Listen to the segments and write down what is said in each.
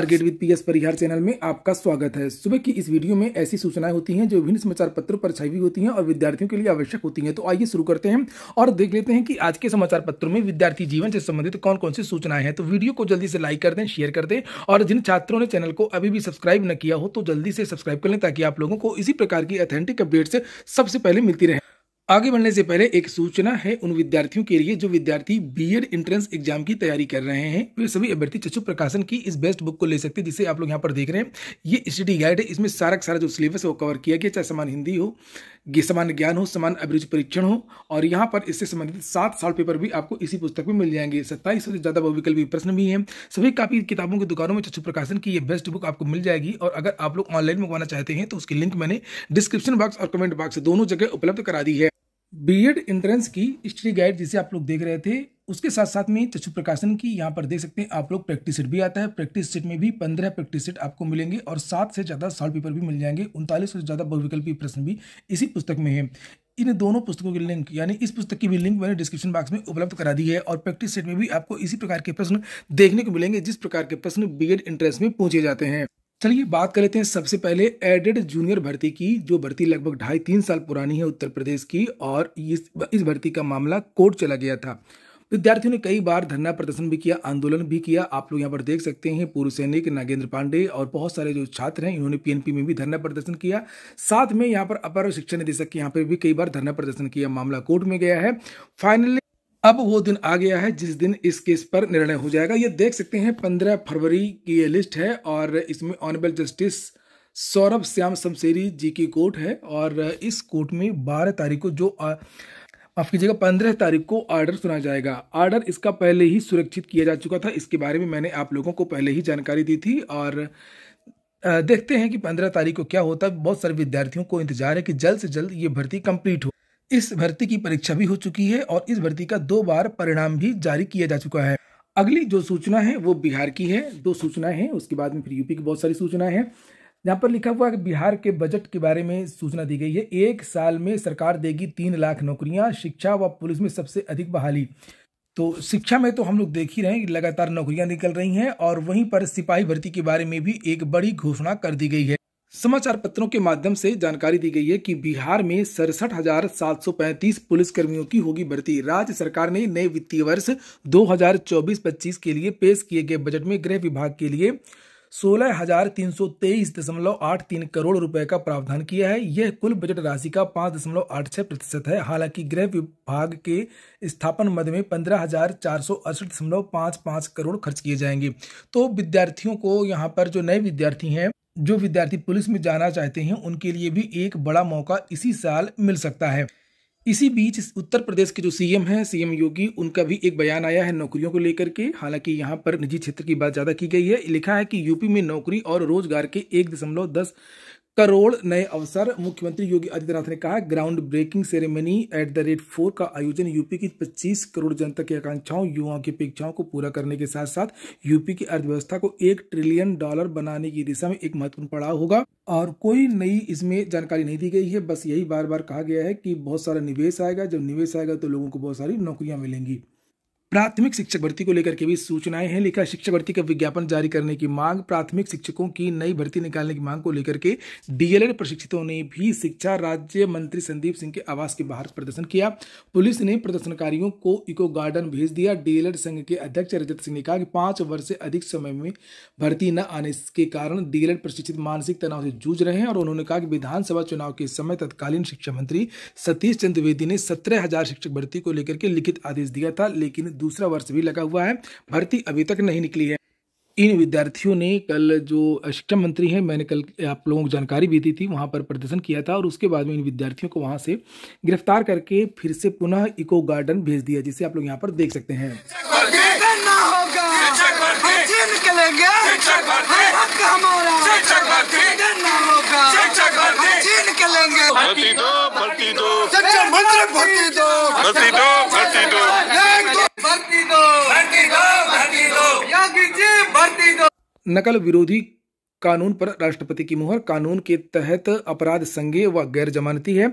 target with PS Parihar channel में आपका स्वागत है सुबह की इस वीडियो में ऐसी सूचनाएं होती हैं जो विभिन्न समाचार पत्रों पर छाई हुई होती हैं और विद्यार्थियों के लिए आवश्यक होती हैं तो आइए शुरू करते हैं और देख लेते हैं कि आज के समाचार पत्रों में विद्यार्थी जीवन से संबंधित कौन कौन सी सूचनाएं हैं तो वीडियो को जल्दी से लाइक कर दें शेयर कर दें और जिन छात्रों ने चैनल को अभी भी सब्सक्राइब न किया हो तो जल्दी से सब्सक्राइब कर लें ताकि आप लोगों को इसी प्रकार की अथेंटिक अपडेट्स सबसे पहले मिलती रहे आगे बढ़ने से पहले एक सूचना है उन विद्यार्थियों के लिए जो विद्यार्थी बीएड एंट्रेंस एग्जाम की तैयारी कर रहे हैं वे सभी अभ्यर्थी चचु प्रकाशन की इस बेस्ट बुक को ले सकते हैं जिसे आप लोग यहाँ पर देख रहे हैं ये स्टडी गाइड है इसमें सारा सारा जो सिलेबस है वो कवर किया गया चाहे समान हिंदी हो समान ज्ञान हो समान अभिरुचि परीक्षण हो और यहाँ पर इससे संबंधित सात साल पेपर भी आपको इसी पुस्तक में मिल जाएंगे सत्ताईस से ज़्यादा बहुविकल्पी प्रश्न भी हैं सभी काफी किताबों की दुकानों में चचु प्रकाशन की ये बेस्ट बुक आपको मिल जाएगी और अगर आप लोग ऑनलाइन मंगवाना चाहते हैं तो उसकी लिंक मैंने डिस्क्रिप्शन बॉक्स और कमेंट बॉक्स दोनों जगह उपलब्ध करा दी है बीएड एंट्रेंस की स्टडी गाइड जिसे आप लोग देख रहे थे उसके साथ साथ में चक्षु प्रकाशन की यहाँ पर देख सकते हैं आप लोग प्रैक्टिस सेट भी आता है प्रैक्टिस सेट में भी पंद्रह प्रैक्टिस सेट आपको मिलेंगे और सात से ज़्यादा सॉल्व पेपर भी मिल जाएंगे उनतालीस से ज़्यादा बहुविकल्पी प्रश्न भी इसी पुस्तक में है इन दोनों पुस्तकों की लिंक यानी इस पुस्तक की भी लिंक मैंने डिस्क्रिप्शन बॉक्स में उपलब्ध करा दी है और प्रैक्टिस सेट में भी आपको इसी प्रकार के प्रश्न देखने को मिलेंगे जिस प्रकार के प्रश्न बीएड एंट्रेंस में पूछे जाते हैं चलिए बात कर लेते हैं सबसे पहले एडेड जूनियर भर्ती की जो भर्ती लगभग ढाई तीन साल पुरानी है उत्तर प्रदेश की और इस इस भर्ती का मामला कोर्ट चला गया था विद्यार्थियों ने कई बार धरना प्रदर्शन भी किया आंदोलन भी किया आप लोग यहाँ पर देख सकते हैं पूर्व सैनिक नागेंद्र पांडे और बहुत सारे जो छात्र हैं इन्होंने पीएनपी में भी धरना प्रदर्शन किया साथ में यहाँ पर अपर शिक्षा निदेशक के यहाँ पर भी कई बार धरना प्रदर्शन किया मामला कोर्ट में गया है फाइनली अब वो दिन आ गया है जिस दिन इस केस पर निर्णय हो जाएगा ये देख सकते हैं पंद्रह फरवरी की ये लिस्ट है और इसमें ऑनरेबल जस्टिस सौरभ श्याम शमशेरी जी की कोर्ट है और इस कोर्ट में बारह तारीख को जो माफ कीजिएगा पंद्रह तारीख को आर्डर सुना जाएगा आर्डर इसका पहले ही सुरक्षित किया जा चुका था इसके बारे में मैंने आप लोगों को पहले ही जानकारी दी थी और देखते हैं कि पंद्रह तारीख को क्या होता है बहुत सारे विद्यार्थियों को इंतजार है कि जल्द से जल्द ये भर्ती कंप्लीट हो इस भर्ती की परीक्षा भी हो चुकी है और इस भर्ती का दो बार परिणाम भी जारी किया जा चुका है अगली जो सूचना है वो बिहार की है दो सूचना है उसके बाद में फिर यूपी की बहुत सारी सूचना है यहाँ पर लिखा हुआ है बिहार के बजट के बारे में सूचना दी गई है एक साल में सरकार देगी तीन लाख नौकरियां शिक्षा व पुलिस में सबसे अधिक बहाली तो शिक्षा में तो हम लोग देख ही रहे हैं लगातार नौकरियां निकल रही हैं और वहीं पर सिपाही भर्ती के बारे में भी एक बड़ी घोषणा कर दी गई है समाचार पत्रों के माध्यम से जानकारी दी गई है कि बिहार में सड़सठ हजार सात सौ पैंतीस कर्मियों की होगी भर्ती राज्य सरकार ने नए वित्तीय वर्ष 2024-25 के लिए पेश किए गए बजट में गृह विभाग के लिए सोलह हजार तीन सौ तेईस दशमलव आठ तीन करोड़ रुपए का प्रावधान किया है यह कुल बजट राशि का पाँच दशमलव आठ छह प्रतिशत है हालांकि गृह विभाग के स्थापन मद में पंद्रह हजार चार सौ अड़सठ दशमलव पाँच पाँच करोड़ खर्च किए जाएंगे तो विद्यार्थियों को यहाँ पर जो नए विद्यार्थी हैं जो विद्यार्थी पुलिस में जाना चाहते हैं उनके लिए भी एक बड़ा मौका इसी साल मिल सकता है इसी बीच उत्तर प्रदेश के जो सीएम हैं सीएम योगी उनका भी एक बयान आया है नौकरियों को लेकर के हालांकि यहाँ पर निजी क्षेत्र की बात ज़्यादा की गई है लिखा है कि यूपी में नौकरी और रोजगार के एक दशमलव दस करोड़ नए अवसर मुख्यमंत्री योगी आदित्यनाथ ने कहा ground breaking ceremony at the rate four का आयोजन यूपी की 25 करोड़ जनता की आकांक्षाओं युवाओं की अपेक्षाओं को पूरा करने के साथ साथ यूपी की अर्थव्यवस्था को एक ट्रिलियन डॉलर बनाने की दिशा में एक महत्वपूर्ण पड़ाव होगा और कोई नई इसमें जानकारी नहीं दी गई है बस यही बार बार कहा गया है कि बहुत सारा निवेश आएगा जब निवेश आएगा तो लोगों को बहुत सारी नौकरियां मिलेंगी प्राथमिक शिक्षक भर्ती को लेकर के भी सूचनाएं हैं लिखा शिक्षक भर्ती का विज्ञापन जारी करने की मांग प्राथमिक शिक्षकों की नई भर्ती निकालने की मांग को लेकर के डीएलएड प्रशिक्षितों ने भी शिक्षा राज्य मंत्री संदीप सिंह के आवास के बाहर प्रदर्शन किया पुलिस ने प्रदर्शनकारियों को इको गार्डन भेज दिया डीएलएड संघ के अध्यक्ष रजत सिंह ने कहा कि पांच वर्ष से अधिक समय में भर्ती न आने के कारण डीएलएड प्रशिक्षित मानसिक तनाव से जूझ रहे हैं और उन्होंने कहा कि विधानसभा चुनाव के समय तत्कालीन शिक्षा मंत्री सतीश चंद्र ने सत्रह हजार शिक्षक भर्ती को लेकर के लिखित आदेश दिया था लेकिन दूसरा वर्ष भी लगा हुआ है भर्ती अभी तक नहीं निकली है इन विद्यार्थियों ने कल जो शिक्षा मंत्री हैं मैंने कल आप लोगों को जानकारी भी दी थी वहाँ पर प्रदर्शन किया था और उसके बाद में इन विद्यार्थियों को वहाँ से गिरफ्तार करके फिर से पुनः इको गार्डन भेज दिया जिसे आप लोग यहाँ पर देख सकते हैं भर्ती दो भर्ती दो भर्ती दो भर्ती दो नकल विरोधी कानून पर राष्ट्रपति की मुहर कानून के तहत अपराध संज्ञेय व गैर जमानती है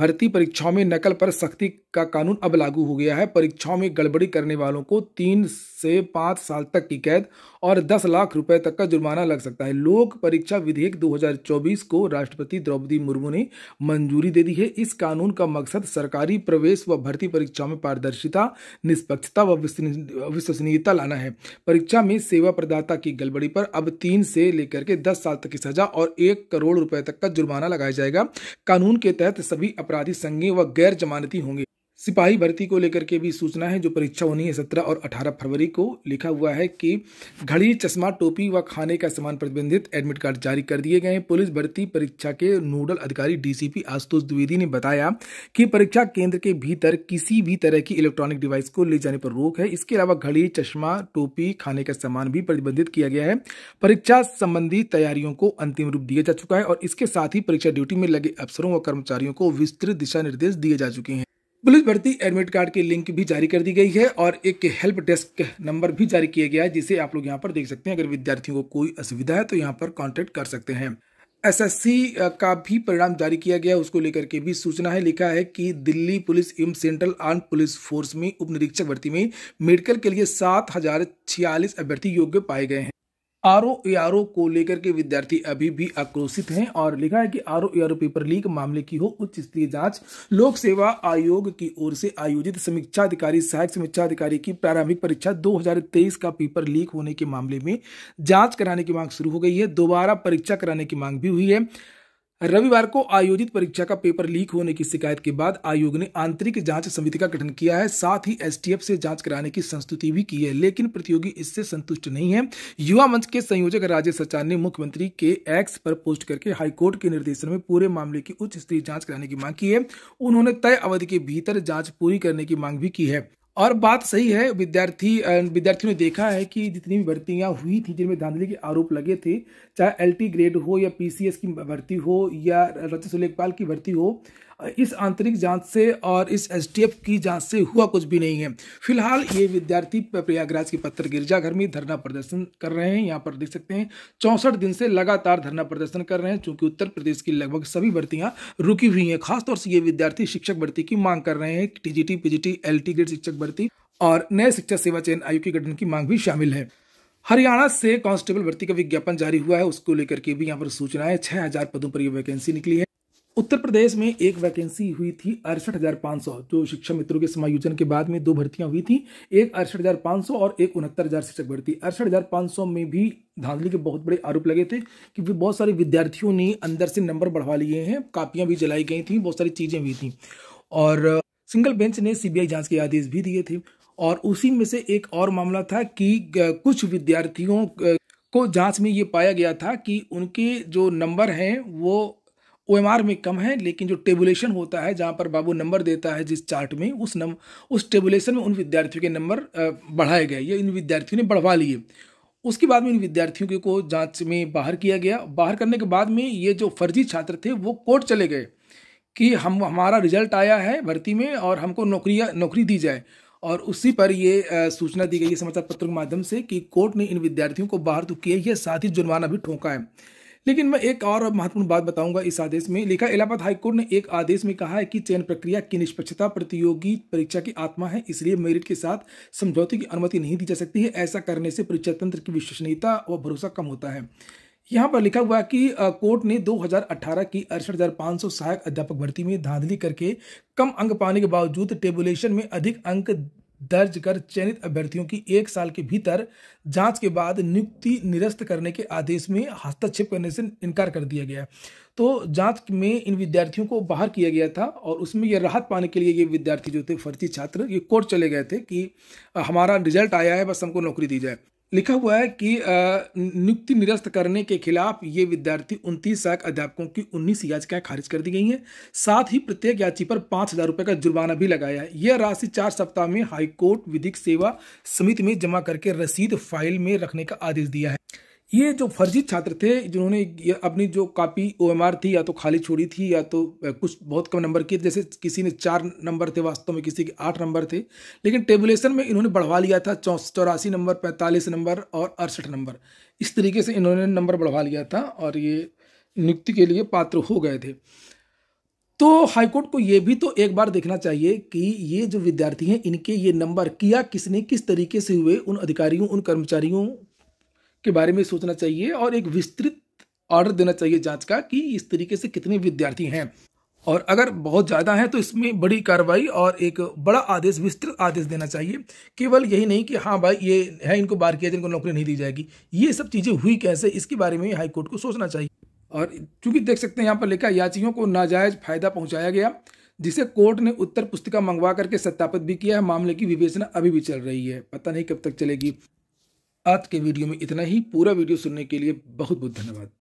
भर्ती परीक्षाओं में नकल पर सख्ती का कानून अब लागू हो गया है परीक्षाओं में गड़बड़ी करने वालों को तीन से पाँच साल तक की कैद और दस लाख रुपए तक का जुर्माना लग सकता है लोक परीक्षा विधेयक 2024 को राष्ट्रपति द्रौपदी मुर्मू ने मंजूरी दे दी है इस कानून का मकसद सरकारी प्रवेश व भर्ती परीक्षाओं में पारदर्शिता निष्पक्षता व विश्वसनीयता लाना है परीक्षा में सेवा प्रदाता की गड़बड़ी पर अब तीन से लेकर के दस साल तक की सजा और एक करोड़ रुपए तक का जुर्माना लगाया जाएगा कानून के तहत सभी अपराधी संगे व गैर जमानती होंगे सिपाही भर्ती को लेकर के भी सूचना है जो परीक्षा होनी है सत्रह और अठारह फरवरी को लिखा हुआ है कि घड़ी चश्मा टोपी व खाने का सामान प्रतिबंधित एडमिट कार्ड जारी कर दिए गए हैं पुलिस भर्ती परीक्षा के नोडल अधिकारी डीसीपी आशुतोष द्विवेदी ने बताया कि परीक्षा केंद्र के भीतर किसी भी तरह की इलेक्ट्रॉनिक डिवाइस को ले जाने पर रोक है इसके अलावा घड़ी चश्मा टोपी खाने का सामान भी प्रतिबंधित किया गया है परीक्षा संबंधी तैयारियों को अंतिम रूप दिया जा चुका है और इसके साथ ही परीक्षा ड्यूटी में लगे अफसरों व कर्मचारियों को विस्तृत दिशा निर्देश दिए जा चुके हैं पुलिस भर्ती एडमिट कार्ड की लिंक भी जारी कर दी गई है और एक हेल्प डेस्क नंबर भी जारी किया गया है जिसे आप लोग यहाँ पर देख सकते हैं अगर विद्यार्थियों को कोई असुविधा है तो यहाँ पर कॉन्टेक्ट कर सकते हैं एसएससी का भी परिणाम जारी किया गया उसको लेकर के भी सूचना है लिखा है कि दिल्ली पुलिस एवं सेंट्रल आर्म पुलिस फोर्स में उप निरीक्षक भर्ती में मेडिकल के लिए सात हजार छियालीस अभ्यर्थी योग्य पाए गए हैं आर ओ ए आर ओ को लेकर के विद्यार्थी अभी भी आक्रोशित हैं और लिखा है कि R O A R O paper leak मामले की हो उच्च स्तरीय जांच लोक सेवा आयोग की ओर से आयोजित समीक्षा अधिकारी सहायक समीक्षा अधिकारी की प्रारंभिक परीक्षा 2023 का पेपर लीक होने के मामले में जांच कराने की मांग शुरू हो गई है दोबारा परीक्षा कराने की मांग भी हुई है रविवार को आयोजित परीक्षा का पेपर लीक होने की शिकायत के बाद आयोग ने आंतरिक जांच समिति का गठन किया है साथ ही एसटीएफ से जांच कराने की संस्तुति भी की है लेकिन प्रतियोगी इससे संतुष्ट नहीं है युवा मंच के संयोजक राजेश सचान ने मुख्यमंत्री के एक्स पर पोस्ट करके हाईकोर्ट के निर्देशन में पूरे मामले की उच्च स्तरीय जांच कराने की मांग की है उन्होंने तय अवधि के भीतर जांच पूरी करने की मांग भी की है और बात सही है विद्यार्थी विद्यार्थियों ने देखा है कि जितनी भी भर्तियां हुई थी जिनमें धांधली के आरोप लगे थे चाहे एलटी ग्रेड हो या पीसीएस की भर्ती हो या रचित लेखपाल की भर्ती हो इस आंतरिक जांच से और इस एसटीएफ की जांच से हुआ कुछ भी नहीं है फिलहाल ये विद्यार्थी प्रयागराज के पत्थर गिरजाघर में धरना प्रदर्शन कर रहे हैं यहाँ पर देख सकते हैं चौंसठ दिन से लगातार धरना प्रदर्शन कर रहे हैं चूंकि उत्तर प्रदेश की लगभग सभी भर्तियाँ रुकी हुई हैं खासतौर से ये विद्यार्थी शिक्षक भर्ती की मांग कर रहे हैं टीजीटी पीजीटी टी ग्रेड शिक्षक भर्ती और नए शिक्षा सेवा चयन आयोग के गठन की मांग भी शामिल है हरियाणा से कांस्टेबल भर्ती का विज्ञापन जारी हुआ है उसको लेकर के भी यहाँ पर सूचना है छह हजार पदों पर यह वैकेंसी निकली है उत्तर प्रदेश में एक वैकेंसी हुई थी अड़सठ हज़ार पाँच सौ जो शिक्षा मित्रों के समायोजन के बाद में दो भर्तियां हुई थी एक अड़सठ हज़ार पाँच सौ और एक उनहत्तर हज़ार शिक्षक भर्ती अड़सठ हज़ार पाँच सौ में भी धांधली के बहुत बड़े आरोप लगे थे कि बहुत सारे विद्यार्थियों ने अंदर से नंबर बढ़वा लिए हैं कापियां भी जलाई गई थी बहुत सारी चीज़ें हुई थी और सिंगल बेंच ने सीबीआई जांच के आदेश भी दिए थे और उसी में से एक और मामला था कि कुछ विद्यार्थियों को जांच में ये पाया गया था कि उनके जो नंबर हैं वो ओ में कम है लेकिन जो टेबुलेशन होता है जहाँ पर बाबू नंबर देता है जिस चार्ट में उस नम उस टेबुलेशन में उन विद्यार्थियों के नंबर बढ़ाए गए या इन विद्यार्थियों ने बढ़वा लिए उसके बाद में इन विद्यार्थियों को जांच में बाहर किया गया बाहर करने के बाद में ये जो फर्जी छात्र थे वो कोर्ट चले गए कि हम हमारा रिजल्ट आया है भर्ती में और हमको नौकरिया नौकरी दी जाए और उसी पर ये सूचना दी गई है समाचार पत्र के माध्यम से कि कोर्ट ने इन विद्यार्थियों को बाहर तो किया ही साथ ही जुर्माना भी ठोंका है लेकिन मैं एक और महत्वपूर्ण बात बताऊंगा इस आदेश में लिखा इलाहाबाद हाईकोर्ट ने एक आदेश में कहा है कि चयन प्रक्रिया की निष्पक्षता प्रतियोगी परीक्षा की आत्मा है इसलिए मेरिट के साथ समझौते की अनुमति नहीं दी जा सकती है ऐसा करने से परीक्षा तंत्र की विश्वसनीयता और भरोसा कम होता है यहाँ पर लिखा हुआ कि कोर्ट ने 2018 की अड़सठ सहायक अध्यापक भर्ती में धांधली करके कम अंक पाने के बावजूद टेबुलेशन में अधिक अंक दर्ज कर चयनित अभ्यर्थियों की एक साल के भीतर जांच के बाद नियुक्ति निरस्त करने के आदेश में हस्तक्षेप करने से इनकार कर दिया गया तो जांच में इन विद्यार्थियों को बाहर किया गया था और उसमें ये राहत पाने के लिए ये विद्यार्थी जो थे फर्जी छात्र ये कोर्ट चले गए थे कि हमारा रिजल्ट आया है बस हमको नौकरी दी जाए लिखा हुआ है कि नियुक्ति निरस्त करने के खिलाफ ये विद्यार्थी उनतीस सहायक अध्यापकों की उन्नीस याचिकाएं खारिज कर दी गई हैं साथ ही प्रत्येक याची पर पाँच हज़ार रुपये का जुर्माना भी लगाया है यह राशि चार सप्ताह में हाईकोर्ट विधिक सेवा समिति में जमा करके रसीद फाइल में रखने का आदेश दिया है ये जो फर्जी छात्र थे जिन्होंने अपनी जो कापी ओ थी या तो खाली छोड़ी थी या तो कुछ बहुत कम नंबर किए जैसे किसी ने चार नंबर थे वास्तव में किसी के आठ नंबर थे लेकिन टेबुलेशन में इन्होंने बढ़वा लिया था चौ चौरासी नंबर पैंतालीस नंबर और अड़सठ नंबर इस तरीके से इन्होंने नंबर बढ़वा लिया था और ये नियुक्ति के लिए पात्र हो गए थे तो हाईकोर्ट को ये भी तो एक बार देखना चाहिए कि ये जो विद्यार्थी हैं इनके ये नंबर किया किसने किस तरीके से हुए उन अधिकारियों उन कर्मचारियों के बारे में सोचना चाहिए और एक विस्तृत ऑर्डर देना चाहिए जांच का कि इस तरीके से कितने विद्यार्थी हैं और अगर बहुत ज़्यादा है तो इसमें बड़ी कार्रवाई और एक बड़ा आदेश विस्तृत आदेश देना चाहिए केवल यही नहीं कि हाँ भाई ये है इनको बार किया जिनको नौकरी नहीं दी जाएगी ये सब चीज़ें हुई कैसे इसके बारे में हाईकोर्ट को सोचना चाहिए और चूंकि देख सकते हैं यहाँ पर लिखा याचियों को नाजायज फायदा पहुँचाया गया जिसे कोर्ट ने उत्तर पुस्तिका मंगवा करके सत्यापित भी किया है मामले की विवेचना अभी भी चल रही है पता नहीं कब तक चलेगी आज के वीडियो में इतना ही पूरा वीडियो सुनने के लिए बहुत बहुत धन्यवाद